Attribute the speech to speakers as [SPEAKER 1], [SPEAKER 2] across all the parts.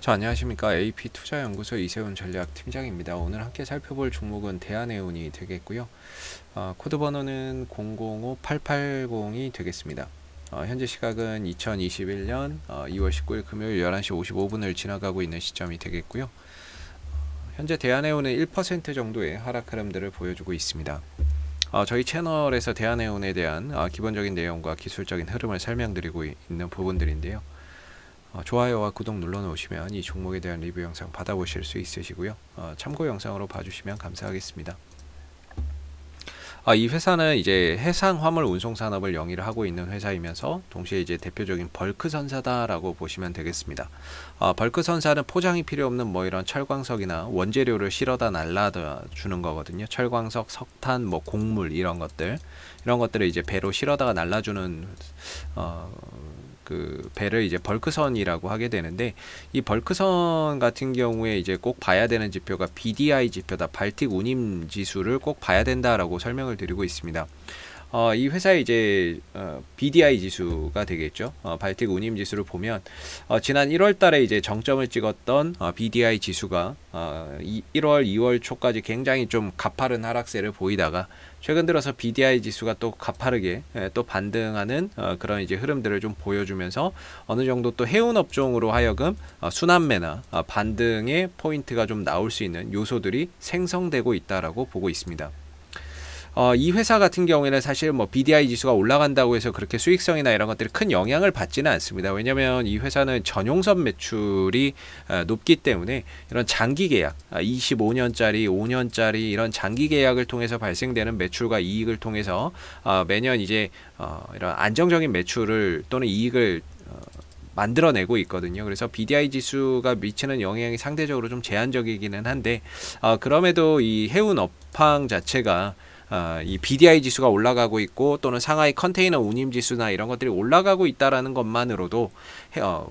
[SPEAKER 1] 자, 안녕하십니까. AP투자연구소 이세훈 전략팀장입니다. 오늘 함께 살펴볼 종목은 대한해운이 되겠고요. 어, 코드 번호는 005880이 되겠습니다. 어, 현재 시각은 2021년 어, 2월 19일 금요일 11시 55분을 지나가고 있는 시점이 되겠고요. 어, 현재 대한해운은 1% 정도의 하락 흐름들을 보여주고 있습니다. 어, 저희 채널에서 대한해운에 대한 어, 기본적인 내용과 기술적인 흐름을 설명드리고 있는 부분들인데요. 어, 좋아요와 구독 눌러놓으시면 이 종목에 대한 리뷰 영상 받아보실 수 있으시고요. 어, 참고 영상으로 봐주시면 감사하겠습니다. 아, 이 회사는 이제 해상 화물 운송 산업을 영위를 하고 있는 회사이면서 동시에 이제 대표적인 벌크 선사다라고 보시면 되겠습니다. 아, 벌크 선사는 포장이 필요 없는 뭐 이런 철광석이나 원재료를 실어다 날라 주는 거거든요. 철광석, 석탄, 뭐 곡물 이런 것들 이런 것들을 이제 배로 실어다가 날라주는 어, 그 배를 이제 벌크선이라고 하게 되는데 이 벌크선 같은 경우에 이제 꼭 봐야 되는 지표가 BDI 지표다. 발틱 운임 지수를 꼭 봐야 된다라고 설명을 드리고 있습니다. 어, 이 회사의 이제 어, BDI 지수가 되겠죠. 어, 발틱 운임 지수를 보면 어, 지난 1월달에 이제 정점을 찍었던 어, BDI 지수가 어, 이, 1월, 2월 초까지 굉장히 좀 가파른 하락세를 보이다가 최근 들어서 BDI 지수가 또 가파르게 예, 또 반등하는 어, 그런 이제 흐름들을 좀 보여주면서 어느 정도 또 해운 업종으로 하여금 어, 순환매나 어, 반등의 포인트가 좀 나올 수 있는 요소들이 생성되고 있다라고 보고 있습니다. 어, 이 회사 같은 경우에는 사실 뭐 BDI 지수가 올라간다고 해서 그렇게 수익성이나 이런 것들이 큰 영향을 받지는 않습니다. 왜냐하면 이 회사는 전용선 매출이 어, 높기 때문에 이런 장기 계약, 25년짜리, 아, 5년짜리 이런 장기 계약을 통해서 발생되는 매출과 이익을 통해서 어, 매년 이제 어, 이런 안정적인 매출을 또는 이익을 어, 만들어내고 있거든요. 그래서 BDI 지수가 미치는 영향이 상대적으로 좀 제한적이기는 한데 어, 그럼에도 이 해운 업황 자체가 어, 이 BDI 지수가 올라가고 있고 또는 상하이 컨테이너 운임 지수나 이런 것들이 올라가고 있다라는 것만으로도 해, 어,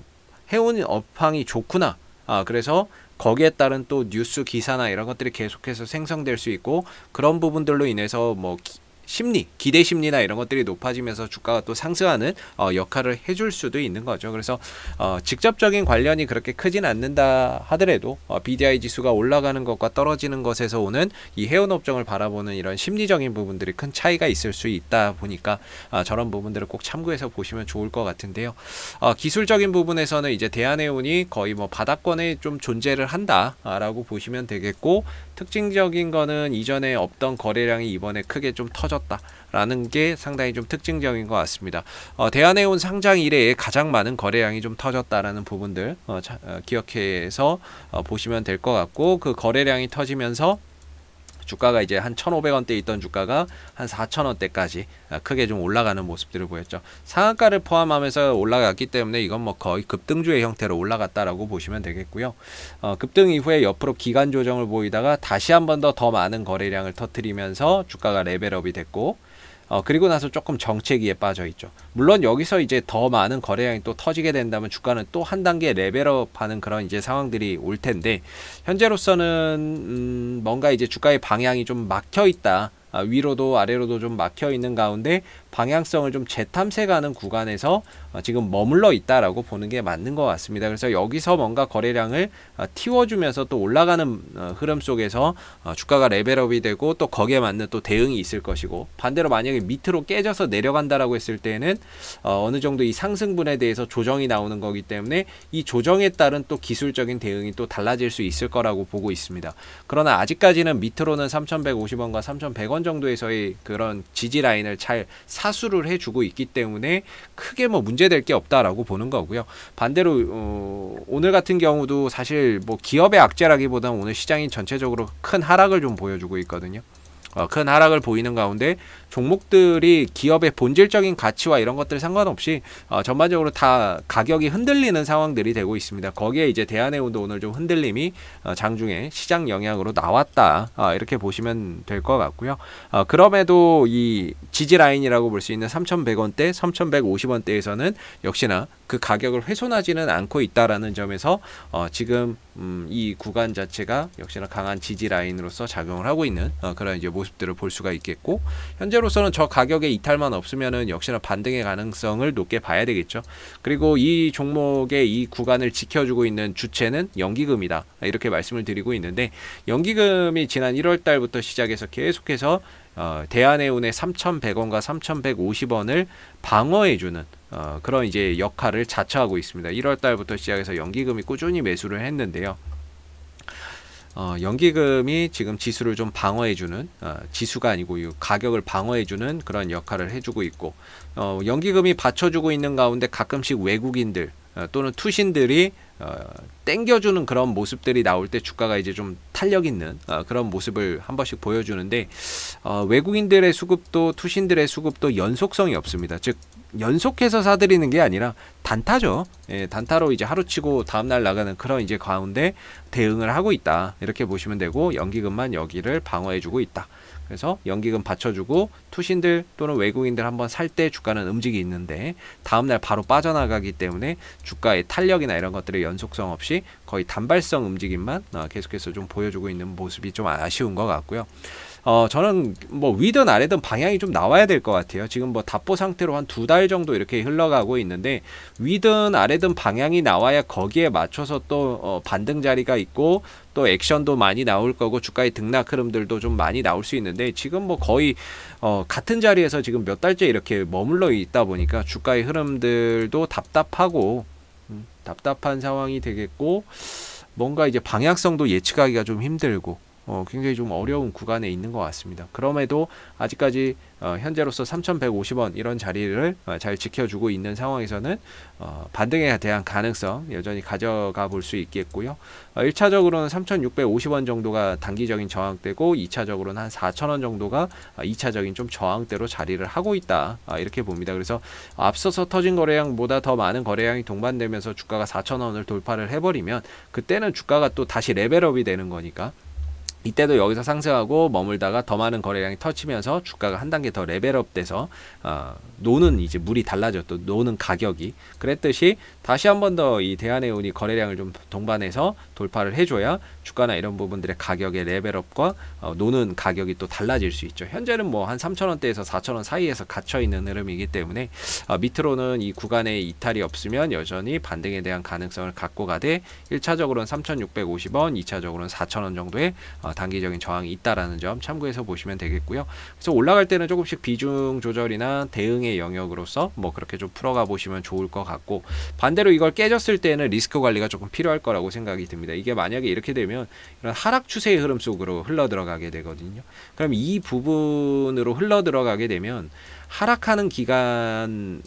[SPEAKER 1] 해운 업황이 좋구나. 아, 그래서 거기에 따른 또 뉴스 기사나 이런 것들이 계속해서 생성될 수 있고 그런 부분들로 인해서 뭐 기, 심리, 기대 심리나 이런 것들이 높아지면서 주가가 또 상승하는 어, 역할을 해줄 수도 있는 거죠. 그래서 어, 직접적인 관련이 그렇게 크진 않는다 하더라도 어, BDI 지수가 올라가는 것과 떨어지는 것에서 오는 이 해운 업종을 바라보는 이런 심리적인 부분들이 큰 차이가 있을 수 있다 보니까 아, 저런 부분들을 꼭 참고해서 보시면 좋을 것 같은데요. 어, 기술적인 부분에서는 이제 대한해운이 거의 뭐 바닥권에 좀 존재를 한다라고 보시면 되겠고 특징적인 거는 이전에 없던 거래량이 이번에 크게 좀 터져 터졌다라는 게 상당히 좀 특징적인 것 같습니다. 어, 대한해운 상장 이래 가장 많은 거래량이 좀 터졌다라는 부분들 어, 자, 어, 기억해서 어, 보시면 될 것 같고 그 거래량이 터지면서 주가가 이제 한 1,500원대 있던 주가가 한 4,000원대까지 아, 크게 좀 올라가는 모습들을 보였죠. 상한가를 포함하면서 올라갔기 때문에 이건 뭐 거의 급등주의 형태로 올라갔다라고 보시면 되겠고요. 어, 급등 이후에 옆으로 기간 조정을 보이다가 다시 한 번 더더 더 많은 거래량을 터트리면서 주가가 레벨업이 됐고 어, 그리고 나서 조금 정체기에 빠져 있죠. 물론 여기서 이제 더 많은 거래량이 또 터지게 된다면 주가는 또 한 단계 레벨업하는 그런 이제 상황들이 올 텐데 현재로서는 음, 뭔가 이제 주가의 방향이 좀 막혀 있다. 아, 위로도 아래로도 좀 막혀 있는 가운데 방향성을 좀 재탐색하는 구간에서 어, 지금 머물러 있다라고 보는 게 맞는 것 같습니다. 그래서 여기서 뭔가 거래량을 어, 틔워주면서 또 올라가는 어, 흐름 속에서 주가가 레벨업이 되고 또 거기에 맞는 또 대응이 있을 것이고 반대로 만약에 밑으로 깨져서 내려간다라고 했을 때는 어느 정도 이 상승분에 대해서 조정이 나오는 거기 때문에 이 조정에 따른 또 기술적인 대응이 또 달라질 수 있을 거라고 보고 있습니다. 그러나 아직까지는 밑으로는 3,150원과 3,100원 정도에서의 그런 지지 라인을 잘 사수를 해주고 있기 때문에 크게 뭐 문제 문제될 게 없다라고 보는 거고요. 반대로 어, 오늘 같은 경우도 사실 뭐 기업의 악재라기보다는 오늘 시장이 전체적으로 큰 하락을 좀 보여주고 있거든요. 큰 어, 하락을 그 보이는 가운데 종목들이 기업의 본질적인 가치와 이런 것들 상관없이 어, 전반적으로 다 가격이 흔들리는 상황들이 되고 있습니다. 거기에 이제 대한해운도 오늘 좀 흔들림이 어, 장중에 시장 영향으로 나왔다 이렇게 보시면 될 것 같고요. 그럼에도 이 지지 라인이라고 볼 수 있는 3,100원대, 3,150원대에서는 역시나 그 가격을 훼손하지는 않고 있다라는 점에서 지금 음, 이 구간 자체가 역시나 강한 지지 라인으로서 작용을 하고 있는 어, 그런 이제 모습들을 볼 수가 있겠고 현재로서는 저 가격에 이탈만 없으면은 역시나 반등의 가능성을 높게 봐야 되겠죠. 그리고 이 종목의 이 구간을 지켜주고 있는 주체는 연기금이다 이렇게 말씀을 드리고 있는데 연기금이 지난 1월 달부터 시작해서 계속해서 어, 대한해운의 3,100원과 3,150원을 방어해주는 어, 그런 이제 역할을 자처하고 있습니다. 1월 달부터 시작해서 연기금이 꾸준히 매수를 했는데요. 어, 연기금이 지금 지수를 좀 방어해주는 어, 지수가 아니고 이 가격을 방어해주는 그런 역할을 해주고 있고 어, 연기금이 받쳐주고 있는 가운데 가끔씩 외국인들 어, 또는 투신들이 어, 땡겨주는 그런 모습들이 나올 때 주가가 이제 좀 탄력 있는 어, 그런 모습을 한 번씩 보여주는데 어, 외국인들의 수급도 투신들의 수급도 연속성이 없습니다. 즉 연속해서 사들이는 게 아니라 단타죠. 예, 단타로 이제 하루치고 다음날 나가는 그런 이제 가운데 대응을 하고 있다. 이렇게 보시면 되고 연기금만 여기를 방어해주고 있다. 그래서 연기금 받쳐주고 투신들 또는 외국인들 한번 살 때 주가는 움직이 있는데 다음날 바로 빠져나가기 때문에 주가의 탄력이나 이런 것들의 연속성 없이 거의 단발성 움직임만 어, 계속해서 좀 보여주고 있는 모습이 좀 아쉬운 것 같고요. 어, 저는 뭐 위든 아래든 방향이 좀 나와야 될 것 같아요. 지금 뭐 답보 상태로 한 두 달 정도 이렇게 흘러가고 있는데 위든 아래든 방향이 나와야 거기에 맞춰서 또 어, 반등 자리가 있고 또 액션도 많이 나올 거고 주가의 등락 흐름들도 좀 많이 나올 수 있는데 지금 뭐 거의 어, 같은 자리에서 지금 몇 달째 이렇게 머물러 있다 보니까 주가의 흐름들도 답답하고 음, 답답한 상황이 되겠고 뭔가 이제 방향성도 예측하기가 좀 힘들고 어, 굉장히 좀 어려운 구간에 있는 것 같습니다. 그럼에도 아직까지 어, 현재로서 3,150원 이런 자리를 어, 잘 지켜주고 있는 상황에서는 어, 반등에 대한 가능성 여전히 가져가 볼 수 있겠고요. 어, 1차적으로는 3,650원 정도가 단기적인 저항대고 2차적으로는 한 4,000원 정도가 2차적인 어, 좀 저항대로 자리를 하고 있다 아, 이렇게 봅니다. 그래서 앞서서 터진 거래량보다 더 많은 거래량이 동반되면서 주가가 4,000원을 돌파를 해버리면 그때는 주가가 또 다시 레벨업이 되는 거니까 이때도 여기서 상승하고 머물다가 더 많은 거래량이 터치면서 주가가 한 단계 더 레벨업돼서 어, 노는 이제 물이 달라졌또 노는 가격이 그랬듯이 다시 한 번 더 이 대한해운이 거래량을 좀 동반해서 돌파를 해줘야 주가나 이런 부분들의 가격의 레벨업과 어, 노는 가격이 또 달라질 수 있죠. 현재는 뭐 한3천원대에서4천원 사이에서 갇혀 있는 흐름이기 때문에 어, 밑으로는 이 구간에 이탈이 없으면 여전히 반등에 대한 가능성을 갖고 가되 1차적으로는 3,650원, 2차적으로는 4천원 정도의 어, 어, 단기적인 저항이 있다라는 점 참고해서 보시면 되겠고요. 그래서 올라갈 때는 조금씩 비중 조절이나 대응의 영역으로서 뭐 그렇게 좀 풀어가 보시면 좋을 것 같고 반대로 이걸 깨졌을 때는 리스크 관리가 조금 필요할 거라고 생각이 듭니다. 이게 만약에 이렇게 되면 이런 하락 추세의 흐름 속으로 흘러 들어가게 되거든요. 그럼 이 부분으로 흘러 들어가게 되면 하락하는 기간이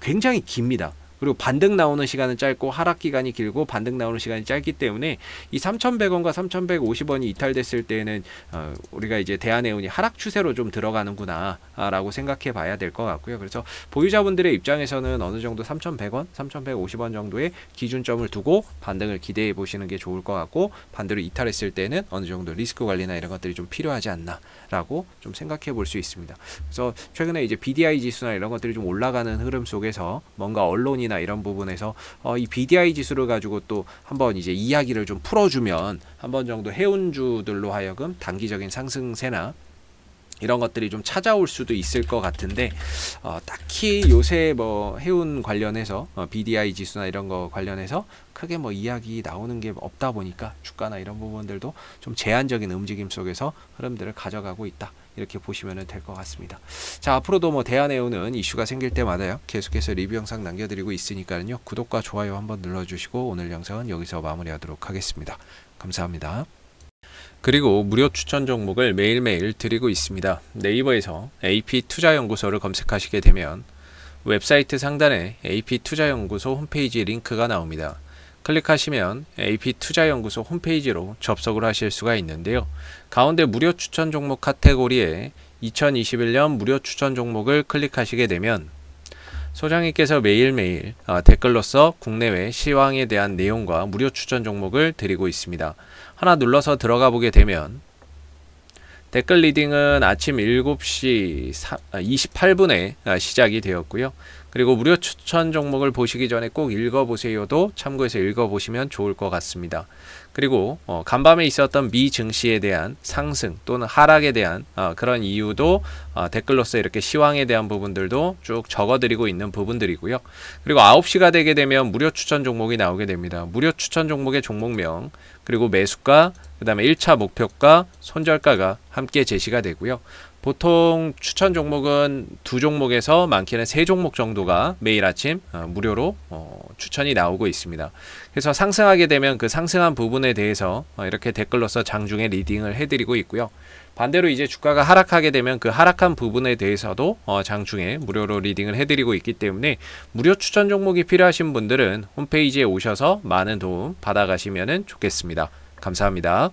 [SPEAKER 1] 굉장히 깁니다. 그리고 반등 나오는 시간은 짧고 하락 기간이 길고 반등 나오는 시간이 짧기 때문에 이 3,100원과 3,150원이 이탈됐을 때는 어, 우리가 이제 대한해운이 하락 추세로 좀 들어가는구나라고 아, 생각해 봐야 될 것 같고요. 그래서 보유자분들의 입장에서는 어느 정도 3,100원, 3,150원 정도의 기준점을 두고 반등을 기대해 보시는 게 좋을 것 같고 반대로 이탈했을 때는 어느 정도 리스크 관리나 이런 것들이 좀 필요하지 않나라고 좀 생각해 볼 수 있습니다. 그래서 최근에 이제 BDI 지수나 이런 것들이 좀 올라가는 흐름 속에서 뭔가 언론이나 수익이나 이런 부분에서 어, 이 BDI 지수를 가지고 또 한번 이제 이야기를 좀 풀어주면 한 번 정도 해운주들로 하여금 단기적인 상승세나 이런 것들이 좀 찾아올 수도 있을 것 같은데 어, 딱히 요새 뭐 해운 관련해서 어, BDI 지수나 이런 거 관련해서 크게 뭐 이야기 나오는 게 없다 보니까 주가나 이런 부분들도 좀 제한적인 움직임 속에서 흐름들을 가져가고 있다. 이렇게 보시면 될 것 같습니다. 자 앞으로도 뭐 대한해운은 이슈가 생길 때마다요 계속해서 리뷰 영상 남겨드리고 있으니까요 구독과 좋아요 한번 눌러주시고 오늘 영상은 여기서 마무리하도록 하겠습니다. 감사합니다. 그리고 무료 추천 종목을 매일매일 드리고 있습니다. 네이버에서 AP투자연구소를 검색하시게 되면 웹사이트 상단에 AP투자연구소 홈페이지 링크가 나옵니다. 클릭하시면 AP투자연구소 홈페이지로 접속을 하실 수가 있는데요. 가운데 무료 추천 종목 카테고리에 2021년 무료 추천 종목을 클릭하시게 되면 소장님께서 매일매일 아, 댓글로써 국내외 시황에 대한 내용과 무료 추천 종목을 드리고 있습니다. 하나 눌러서 들어가 보게 되면 댓글 리딩은 아침 7시 28분에 아, 아, 시작이 되었고요. 그리고 무료 추천 종목을 보시기 전에 꼭 읽어보세요도 참고해서 읽어보시면 좋을 것 같습니다. 그리고 어, 간밤에 있었던 미 증시에 대한 상승 또는 하락에 대한 어, 그런 이유도 어, 댓글로서 이렇게 시황에 대한 부분들도 쭉 적어드리고 있는 부분들이고요. 그리고 9시가 되게 되면 무료 추천 종목이 나오게 됩니다. 무료 추천 종목의 종목명 그리고 매수가 그 다음에 1차 목표가 손절가가 함께 제시가 되고요. 보통 추천 종목은 두 종목에서 많게는 세 종목 정도가 매일 아침 어, 무료로 어, 추천이 나오고 있습니다. 그래서 상승하게 되면 그 상승한 부분에 대해서 어, 이렇게 댓글로서 장중에 리딩을 해드리고 있고요. 반대로 이제 주가가 하락하게 되면 그 하락한 부분에 대해서도 장중에 무료로 리딩을 해드리고 있기 때문에 무료 추천 종목이 필요하신 분들은 홈페이지에 오셔서 많은 도움 받아가시면 좋겠습니다. 감사합니다.